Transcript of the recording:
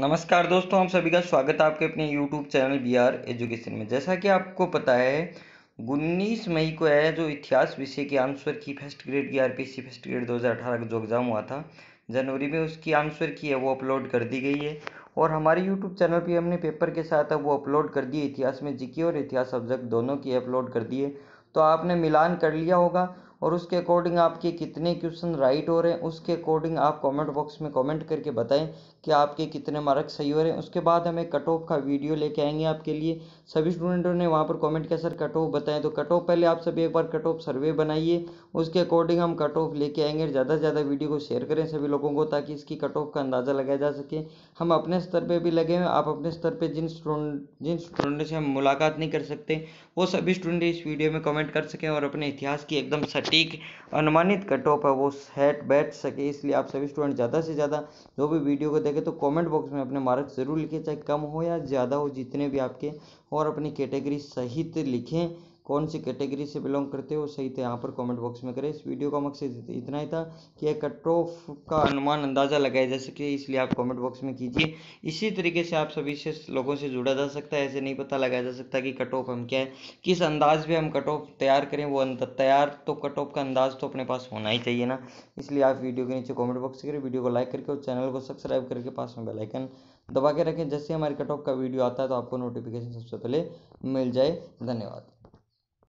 नमस्कार दोस्तों हम सभी का स्वागत है आपके अपने YouTube channel B R education में जैसा कि आपको पता है उन्नीस मई को है जो इतिहास विषय के आंसर की फर्स्ट ग्रेड की सी फर्स्ट ग्रेड 2018 का जो एग्ज़ाम हुआ था जनवरी में उसकी आंसर की है वो अपलोड कर दी गई है और हमारे यूट्यूब चैनल पर हमने पेपर के साथ अब वो अपलोड कर दिए इतिहास में जीके और इतिहास सब्जेक्ट दोनों की अपलोड कर दिए तो आपने मिलान कर लिया होगा और उसके अकॉर्डिंग आपके कितने क्वेश्चन राइट हो रहे हैं उसके अकॉर्डिंग आप कमेंट बॉक्स में कमेंट करके बताएं कि आपके कितने मार्क्स सही हो रहे हैं उसके बाद हमें कट ऑफ का वीडियो लेके आएंगे आपके लिए सभी स्टूडेंटों ने वहाँ पर कमेंट किया सर कट ऑफ बताएं तो कट ऑफ पहले आप सभी एक बार कट ऑफ सर्वे बनाइए उसके अकॉर्डिंग हम कट ऑफ लेके आएंगे ज़्यादा से ज़्यादा वीडियो को शेयर करें सभी लोगों को ताकि इसकी कट ऑफ का अंदाज़ा लगाया जा सके हम अपने स्तर पर भी लगे हुए आप अपने स्तर पर जिन स्टूडेंट जिन स्टूडेंट से हम मुलाकात नहीं कर सकते वो सभी स्टूडेंट इस वीडियो में कमेंट कर सकें और अपने इतिहास की एकदम सच सटीक अनुमानित कट ऑफ है वो सेट बैठ सके इसलिए आप सभी स्टूडेंट ज़्यादा से ज़्यादा जो भी वीडियो को देखें तो कमेंट बॉक्स में अपने मार्क्स ज़रूर लिखें चाहे कम हो या ज़्यादा हो जितने भी आपके और अपनी कैटेगरी सहित लिखें कौन सी कैटेगरी से बिलोंग करते हो सही थे तो यहाँ पर कमेंट बॉक्स में करें इस वीडियो का मकसद इतना ही था कि एक कट ऑफ का अनुमान अंदाज़ा लगाया जा सके इसलिए आप कमेंट बॉक्स में कीजिए इसी तरीके से आप सभी से लोगों से जुड़ा जा सकता है ऐसे नहीं पता लगाया जा सकता कि कट ऑफ हम क्या है किस अंदाज में हम कट ऑफ तैयार करें वो तैयार तो कट ऑफ का अंदाज तो अपने पास होना ही चाहिए ना इसलिए आप वीडियो के नीचे कॉमेंट बॉक्स करें वीडियो को लाइक करके और चैनल को सब्सक्राइब करके पास में बेलाइकन दबा के रखें जैसे हमारे कट ऑफ का वीडियो आता है तो आपको नोटिफिकेशन सबसे पहले मिल जाए धन्यवाद